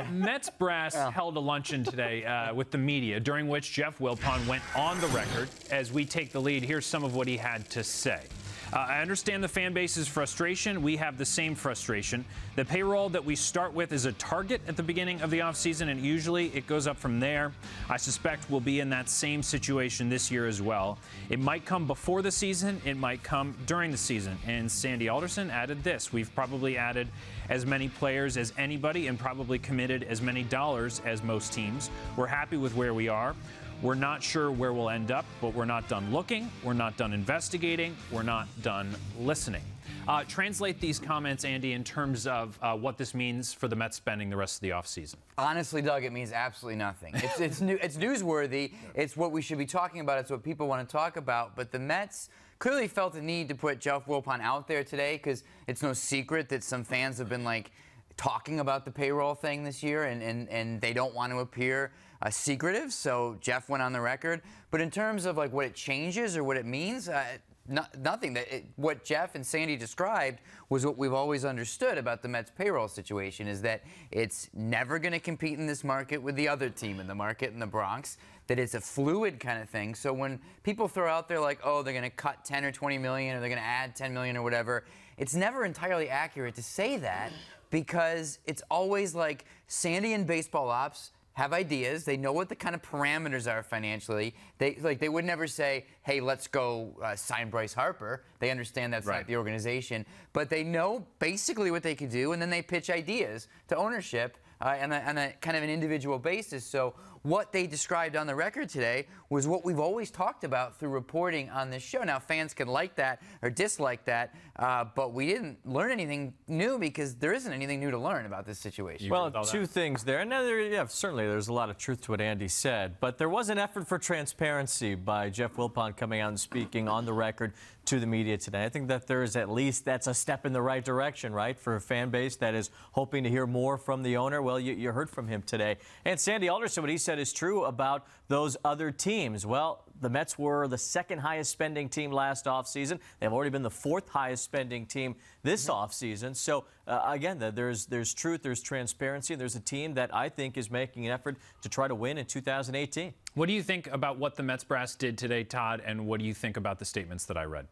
Mets brass yeah. held a luncheon today uh, with the media, during which Jeff Wilpon went on the record. As we take the lead, here's some of what he had to say. Uh, I understand the fan base's frustration. We have the same frustration. The payroll that we start with is a target at the beginning of the offseason, and usually it goes up from there. I suspect we'll be in that same situation this year as well. It might come before the season, it might come during the season. And Sandy Alderson added this We've probably added as many players as anybody and probably committed as many dollars as most teams. We're happy with where we are. We're not sure where we'll end up, but we're not done looking, we're not done investigating, we're not done listening. Uh, translate these comments, Andy, in terms of uh, what this means for the Mets spending the rest of the offseason. Honestly, Doug, it means absolutely nothing. It's, it's, new, it's newsworthy. It's what we should be talking about. It's what people want to talk about. But the Mets clearly felt the need to put Jeff Wilpon out there today because it's no secret that some fans have been like – talking about the payroll thing this year, and, and, and they don't want to appear uh, secretive, so Jeff went on the record. But in terms of like what it changes or what it means, uh, no, nothing. That it, what Jeff and Sandy described was what we've always understood about the Mets payroll situation is that it's never going to compete in this market with the other team in the market in the Bronx. That it's a fluid kind of thing. So when people throw out there like, oh, they're going to cut 10 or 20 million, or they're going to add 10 million or whatever, it's never entirely accurate to say that because it's always like Sandy and baseball ops have ideas. They know what the kind of parameters are financially. They like they would never say, "Hey, let's go uh, sign Bryce Harper." They understand that's right. not the organization, but they know basically what they could do, and then they pitch ideas to ownership uh, on, a, on a kind of an individual basis. So what they described on the record today was what we've always talked about through reporting on this show. Now, fans can like that or dislike that, uh, but we didn't learn anything new because there isn't anything new to learn about this situation. well, two things there. And there, yeah, certainly there's a lot of truth to what Andy said, but there was an effort for transparency by Jeff Wilpon coming out and speaking on the record to the media today. I think that there is at least that's a step in the right direction, right, for a fan base that is hoping to hear more from the owner. Well, you, you heard from him today. And Sandy Alderson, what he said said is true about those other teams. Well, the Mets were the second highest spending team last offseason. They've already been the fourth highest spending team this off mm-hmm. season. offseason. So, uh, again, there's, there's truth, there's transparency, and there's a team that I think is making an effort to try to win in 2018. What do you think about what the Mets brass did today, Todd, and what do you think about the statements that I read?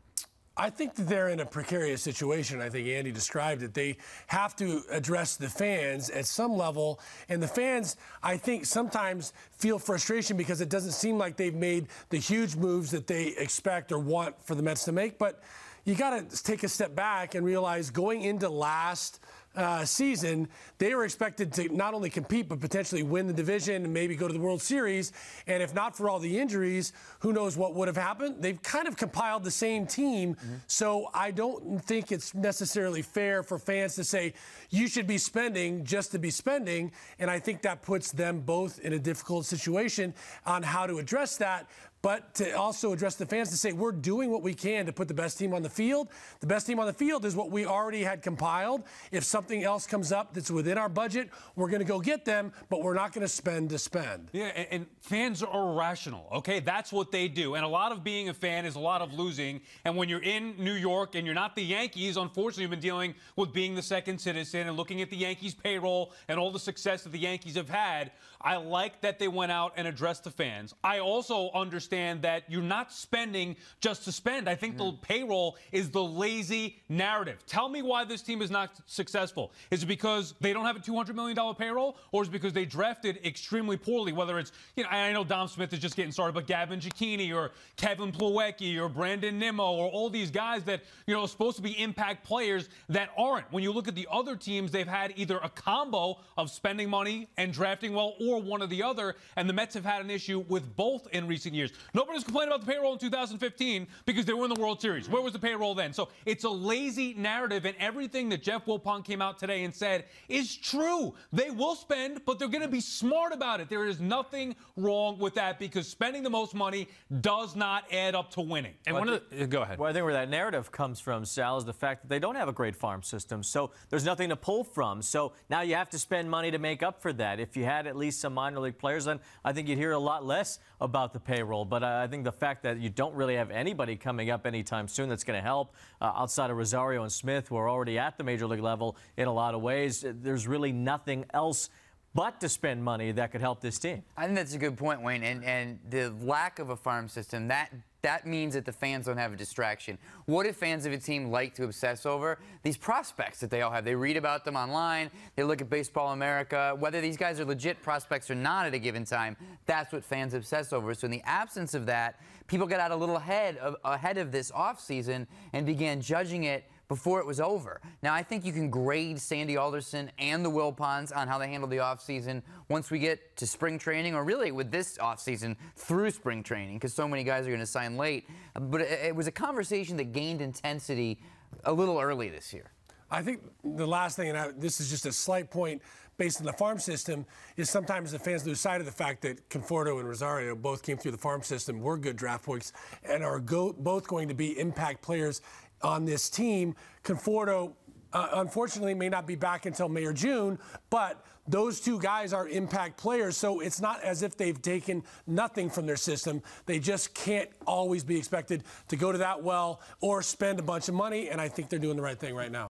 I think that they're in a precarious situation. I think Andy described it. They have to address the fans at some level. And the fans, I think, sometimes feel frustration because it doesn't seem like they've made the huge moves that they expect or want for the Mets to make. But you got to take a step back and realize going into last uh, season, they were expected to not only compete, but potentially win the division and maybe go to the World Series. And if not for all the injuries, who knows what would have happened? They've kind of compiled the same team. Mm-hmm. So I don't think it's necessarily fair for fans to say you should be spending just to be spending. And I think that puts them both in a difficult situation on how to address that but to also address the fans to say we're doing what we can to put the best team on the field. The best team on the field is what we already had compiled. If something else comes up that's within our budget, we're going to go get them, but we're not going to spend to spend. Yeah, and, and fans are rational, okay? That's what they do. And a lot of being a fan is a lot of losing. And when you're in New York and you're not the Yankees, unfortunately, you've been dealing with being the second citizen and looking at the Yankees payroll and all the success that the Yankees have had. I like that they went out and addressed the fans. I also understand understand that you're not spending just to spend. I think the mm. payroll is the lazy narrative. Tell me why this team is not successful. Is it because they don't have a $200 million payroll, or is it because they drafted extremely poorly? Whether it's, you know, I know Dom Smith is just getting started, but Gavin Giacchini or Kevin Plowecki or Brandon Nimmo or all these guys that, you know, are supposed to be impact players that aren't. When you look at the other teams, they've had either a combo of spending money and drafting well or one or the other, and the Mets have had an issue with both in recent years. Nobody's complaining about the payroll in 2015 because they were in the World Series. Where was the payroll then? So it's a lazy narrative, and everything that Jeff Wilpon came out today and said is true. They will spend, but they're going to be smart about it. There is nothing wrong with that because spending the most money does not add up to winning. And well, one of the, go ahead. Well, I think where that narrative comes from, Sal, is the fact that they don't have a great farm system, so there's nothing to pull from. So now you have to spend money to make up for that. If you had at least some minor league players, then I think you'd hear a lot less about the payroll but I think the fact that you don't really have anybody coming up anytime soon that's going to help uh, outside of Rosario and Smith, who are already at the major league level in a lot of ways, there's really nothing else but to spend money that could help this team. I think that's a good point, Wayne. And and the lack of a farm system that that means that the fans don't have a distraction. What do fans of a team like to obsess over? These prospects that they all have. They read about them online, they look at Baseball America. Whether these guys are legit prospects or not at a given time, that's what fans obsess over. So in the absence of that, people got out a little ahead of, ahead of this offseason and began judging it before it was over. Now, I think you can grade Sandy Alderson and the Wilpons on how they handled the offseason once we get to spring training, or really with this offseason through spring training, because so many guys are going to sign late. But it was a conversation that gained intensity a little early this year. I think the last thing, and I, this is just a slight point based on the farm system, is sometimes the fans lose sight of the fact that Conforto and Rosario both came through the farm system, were good draft picks, and are go, both going to be impact players on this team. Conforto, uh, unfortunately, may not be back until May or June, but those two guys are impact players, so it's not as if they've taken nothing from their system. They just can't always be expected to go to that well or spend a bunch of money, and I think they're doing the right thing right now.